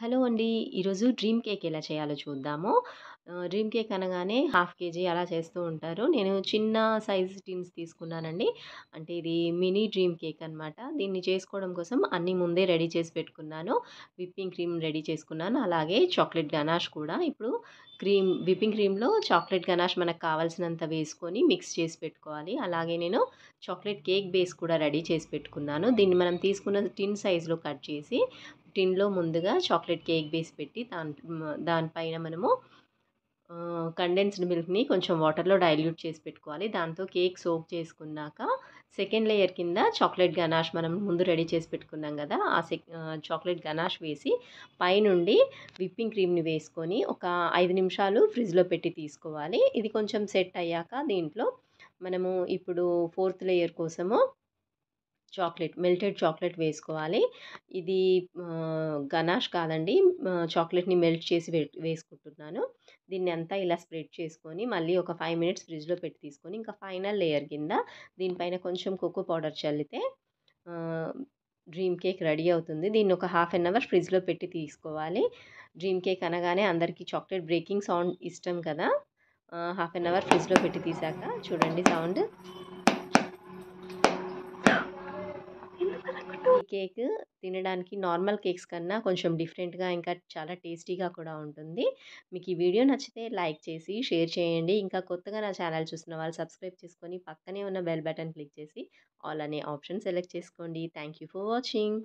hello అండి ఈరోజు dream cake ఎలా చేయాలో చూద్దాము డ్రీమ్ కేక్ అనగానే హాఫ్ కేజీ అలా చేస్తూ ఉంటారు నేను చిన్న సైజ్ టీమ్స్ తీసుకున్నానండి అంటే ఇది మినీ డ్రీమ్ కేక్ అనమాట దీన్ని చేసుకోవడం కోసం అన్నీ ముందే రెడీ చేసి పెట్టుకున్నాను విప్పింగ్ క్రీమ్ రెడీ చేసుకున్నాను అలాగే చాక్లెట్ గనాష్ కూడా ఇప్పుడు క్రీమ్ విప్పింగ్ క్రీమ్లో చాక్లెట్ గనాష్ మనకు కావాల్సినంత వేసుకొని మిక్స్ చేసి పెట్టుకోవాలి అలాగే నేను చాక్లెట్ కేక్ బేస్ కూడా రెడీ చేసి పెట్టుకున్నాను దీన్ని మనం తీసుకున్న టిన్ సైజులో కట్ చేసి టిన్లో ముందుగా చాక్లెట్ కేక్ బేస్ పెట్టి దాని దానిపైన మనము కండెన్స్డ్ మిల్క్ని కొంచెం వాటర్లో డైల్యూట్ చేసి పెట్టుకోవాలి దాంతో కేక్ సోక్ చేసుకున్నాక సెకండ్ లేయర్ కింద చాక్లెట్ గనాష్ మనం ముందు రెడీ చేసి పెట్టుకున్నాం కదా ఆ చాక్లెట్ గనాష్ వేసి పైనుండి విప్పింగ్ క్రీమ్ని వేసుకొని ఒక ఐదు నిమిషాలు ఫ్రిడ్జ్లో పెట్టి తీసుకోవాలి ఇది కొంచెం సెట్ అయ్యాక దీంట్లో మనము ఇప్పుడు ఫోర్త్ లేయర్ కోసము చాక్లెట్ మెల్టెడ్ చాక్లెట్ వేసుకోవాలి ఇది గనాష్ కాదండి చాక్లెట్ని మెల్ట్ చేసి వేసుకుంటున్నాను దీన్ని అంతా ఇలా స్ప్రెడ్ చేసుకొని మళ్ళీ ఒక ఫైవ్ మినిట్స్ ఫ్రిడ్జ్లో పెట్టి తీసుకొని ఇంకా ఫైనల్ లేయర్ కింద దీనిపైన కొంచెం కోకో పౌడర్ చల్లితే డ్రీమ్ కేక్ రెడీ అవుతుంది దీన్ని ఒక హాఫ్ అన్ అవర్ ఫ్రిడ్జ్లో పెట్టి తీసుకోవాలి డ్రీమ్ కేక్ అనగానే అందరికీ చాక్లెట్ బ్రేకింగ్ సౌండ్ ఇష్టం కదా హాఫ్ అన్ అవర్ ఫ్రిడ్జ్లో పెట్టి తీసాక చూడండి సౌండ్ కేక్ తినడానికి నార్మల్ కేక్స్ కన్నా కొంచెం డిఫరెంట్గా ఇంకా చాలా టేస్టీగా కూడా ఉంటుంది మీకు ఈ వీడియో నచ్చితే లైక్ చేసి షేర్ చేయండి ఇంకా కొత్తగా నా ఛానల్ చూసిన వాళ్ళు సబ్స్క్రైబ్ చేసుకొని పక్కనే ఉన్న బెల్ బటన్ క్లిక్ చేసి ఆల్ అనే ఆప్షన్ సెలెక్ట్ చేసుకోండి థ్యాంక్ ఫర్ వాచింగ్